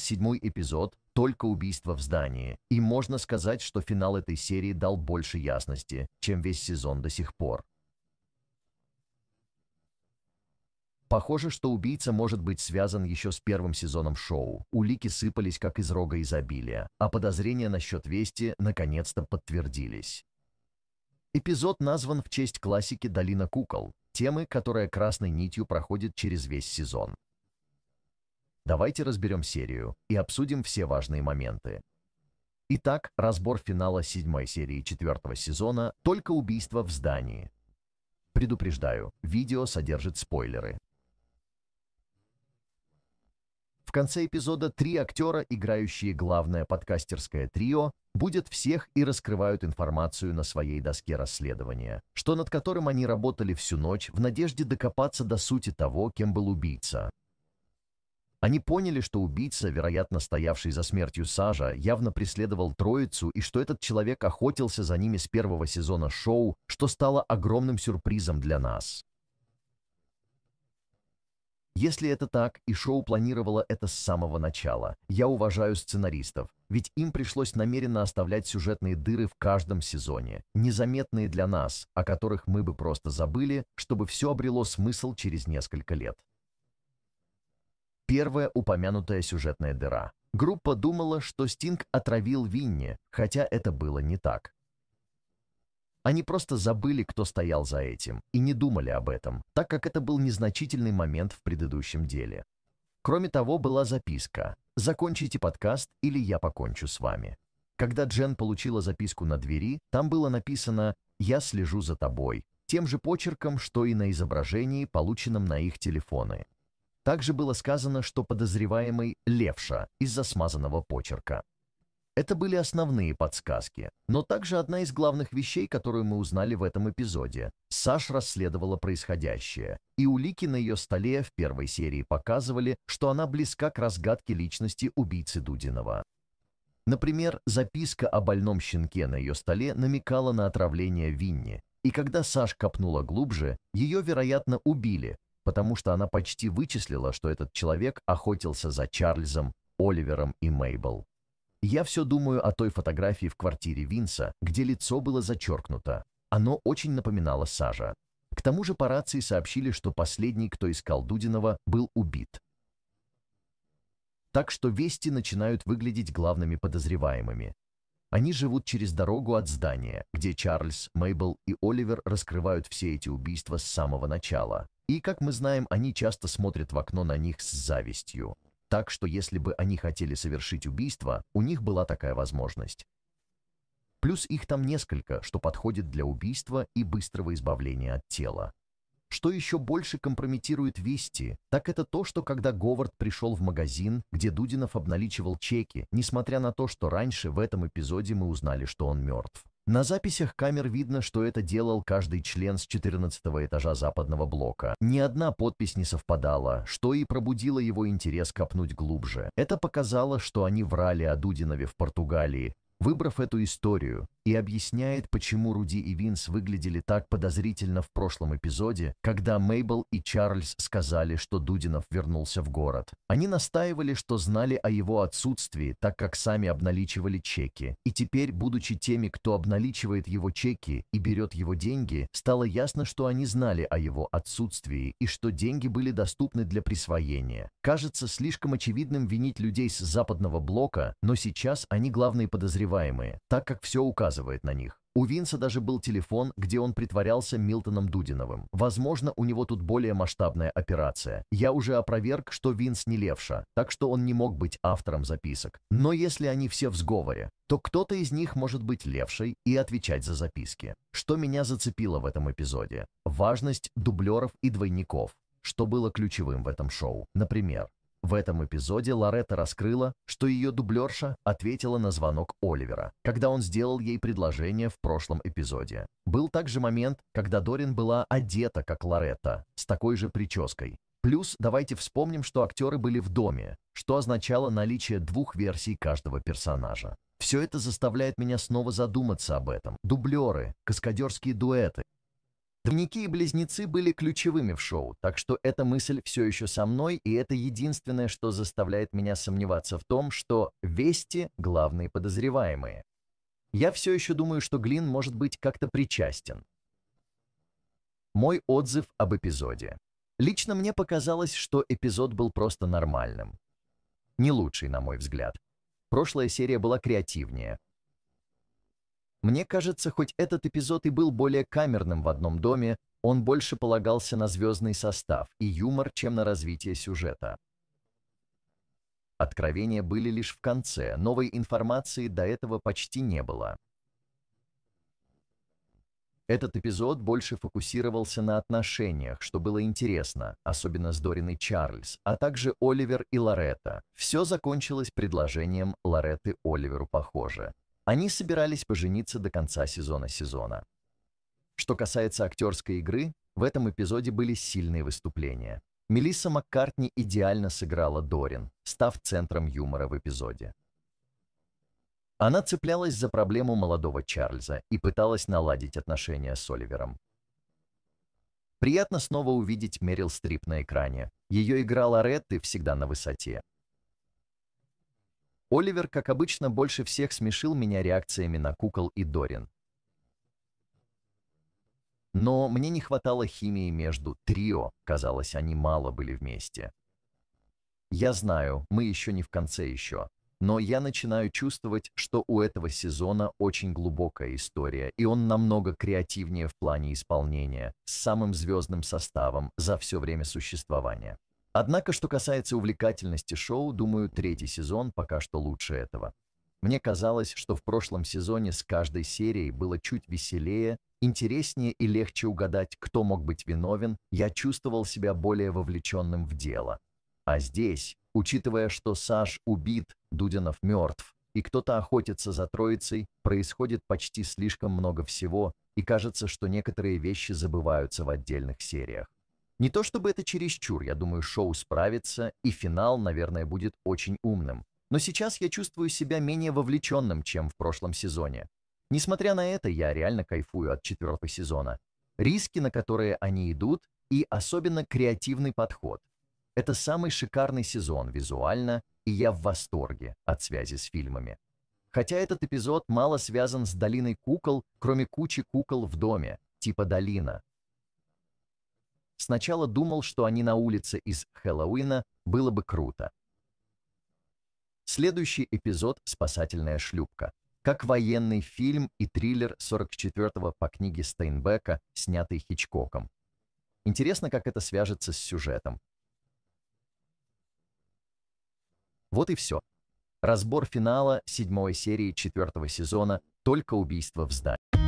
седьмой эпизод «Только убийство в здании», и можно сказать, что финал этой серии дал больше ясности, чем весь сезон до сих пор. Похоже, что убийца может быть связан еще с первым сезоном шоу. Улики сыпались как из рога изобилия, а подозрения насчет Вести наконец-то подтвердились. Эпизод назван в честь классики «Долина кукол», темы, которая красной нитью проходит через весь сезон. Давайте разберем серию и обсудим все важные моменты. Итак, разбор финала седьмой серии четвертого сезона «Только убийство в здании». Предупреждаю, видео содержит спойлеры. В конце эпизода три актера, играющие главное подкастерское трио, будет всех и раскрывают информацию на своей доске расследования, что над которым они работали всю ночь в надежде докопаться до сути того, кем был убийца. Они поняли, что убийца, вероятно, стоявший за смертью Сажа, явно преследовал троицу и что этот человек охотился за ними с первого сезона шоу, что стало огромным сюрпризом для нас. Если это так, и шоу планировало это с самого начала, я уважаю сценаристов, ведь им пришлось намеренно оставлять сюжетные дыры в каждом сезоне, незаметные для нас, о которых мы бы просто забыли, чтобы все обрело смысл через несколько лет первая упомянутая сюжетная дыра. Группа думала, что Стинг отравил Винни, хотя это было не так. Они просто забыли, кто стоял за этим, и не думали об этом, так как это был незначительный момент в предыдущем деле. Кроме того, была записка «Закончите подкаст, или я покончу с вами». Когда Джен получила записку на двери, там было написано «Я слежу за тобой», тем же почерком, что и на изображении, полученном на их телефоны. Также было сказано, что подозреваемый левша из-за смазанного почерка. Это были основные подсказки, но также одна из главных вещей, которую мы узнали в этом эпизоде. Саш расследовала происходящее, и улики на ее столе в первой серии показывали, что она близка к разгадке личности убийцы Дудинова. Например, записка о больном щенке на ее столе намекала на отравление Винни, и когда Саш копнула глубже, ее, вероятно, убили, потому что она почти вычислила, что этот человек охотился за Чарльзом, Оливером и Мейбл. Я все думаю о той фотографии в квартире Винса, где лицо было зачеркнуто. Оно очень напоминало Сажа. К тому же по рации сообщили, что последний, кто искал Дудинова, был убит. Так что вести начинают выглядеть главными подозреваемыми. Они живут через дорогу от здания, где Чарльз, Мейбл и Оливер раскрывают все эти убийства с самого начала. И, как мы знаем, они часто смотрят в окно на них с завистью. Так что если бы они хотели совершить убийство, у них была такая возможность. Плюс их там несколько, что подходит для убийства и быстрого избавления от тела. Что еще больше компрометирует Вести, так это то, что когда Говард пришел в магазин, где Дудинов обналичивал чеки, несмотря на то, что раньше в этом эпизоде мы узнали, что он мертв. На записях камер видно, что это делал каждый член с 14 этажа западного блока. Ни одна подпись не совпадала, что и пробудило его интерес копнуть глубже. Это показало, что они врали о Дудинове в Португалии, выбрав эту историю, и объясняет, почему Руди и Винс выглядели так подозрительно в прошлом эпизоде, когда Мейбл и Чарльз сказали, что Дудинов вернулся в город. Они настаивали, что знали о его отсутствии, так как сами обналичивали чеки. И теперь, будучи теми, кто обналичивает его чеки и берет его деньги, стало ясно, что они знали о его отсутствии и что деньги были доступны для присвоения. Кажется слишком очевидным винить людей с западного блока, но сейчас они главные подозреваемые, так как все указывает указывает на них. У Винса даже был телефон, где он притворялся Милтоном Дудиновым. Возможно, у него тут более масштабная операция. Я уже опроверг, что Винс не левша, так что он не мог быть автором записок. Но если они все в сговоре, то кто-то из них может быть левшей и отвечать за записки. Что меня зацепило в этом эпизоде? Важность дублеров и двойников что было ключевым в этом шоу. Например, в этом эпизоде Лоретта раскрыла, что ее дублерша ответила на звонок Оливера, когда он сделал ей предложение в прошлом эпизоде. Был также момент, когда Дорин была одета, как Лоретта, с такой же прической. Плюс давайте вспомним, что актеры были в доме, что означало наличие двух версий каждого персонажа. Все это заставляет меня снова задуматься об этом. Дублеры, каскадерские дуэты, Двники и близнецы были ключевыми в шоу, так что эта мысль все еще со мной, и это единственное, что заставляет меня сомневаться в том, что Вести — главные подозреваемые. Я все еще думаю, что Глин может быть как-то причастен. Мой отзыв об эпизоде. Лично мне показалось, что эпизод был просто нормальным. Не лучший, на мой взгляд. Прошлая серия была креативнее, мне кажется, хоть этот эпизод и был более камерным в одном доме, он больше полагался на звездный состав и юмор, чем на развитие сюжета. Откровения были лишь в конце, новой информации до этого почти не было. Этот эпизод больше фокусировался на отношениях, что было интересно, особенно с Дориной Чарльз, а также Оливер и Лоретта. Все закончилось предложением Лоретты Оливеру, похоже. Они собирались пожениться до конца сезона сезона. Что касается актерской игры, в этом эпизоде были сильные выступления. Мелисса Маккартни идеально сыграла Дорин, став центром юмора в эпизоде. Она цеплялась за проблему молодого Чарльза и пыталась наладить отношения с Оливером. Приятно снова увидеть Мерил Стрип на экране. Ее игра Лоретты всегда на высоте. Оливер, как обычно, больше всех смешил меня реакциями на кукол и Дорин. Но мне не хватало химии между трио, казалось, они мало были вместе. Я знаю, мы еще не в конце еще, но я начинаю чувствовать, что у этого сезона очень глубокая история, и он намного креативнее в плане исполнения, с самым звездным составом за все время существования. Однако, что касается увлекательности шоу, думаю, третий сезон пока что лучше этого. Мне казалось, что в прошлом сезоне с каждой серией было чуть веселее, интереснее и легче угадать, кто мог быть виновен, я чувствовал себя более вовлеченным в дело. А здесь, учитывая, что Саш убит, Дудинов мертв, и кто-то охотится за троицей, происходит почти слишком много всего, и кажется, что некоторые вещи забываются в отдельных сериях. Не то чтобы это чересчур, я думаю, шоу справится, и финал, наверное, будет очень умным. Но сейчас я чувствую себя менее вовлеченным, чем в прошлом сезоне. Несмотря на это, я реально кайфую от четвертого сезона. Риски, на которые они идут, и особенно креативный подход. Это самый шикарный сезон визуально, и я в восторге от связи с фильмами. Хотя этот эпизод мало связан с долиной кукол, кроме кучи кукол в доме, типа долина, Сначала думал, что они на улице из Хэллоуина, было бы круто. Следующий эпизод «Спасательная шлюпка». Как военный фильм и триллер 44-го по книге Стейнбека, снятый Хичкоком. Интересно, как это свяжется с сюжетом. Вот и все. Разбор финала седьмой серии четвертого сезона «Только убийство в здании».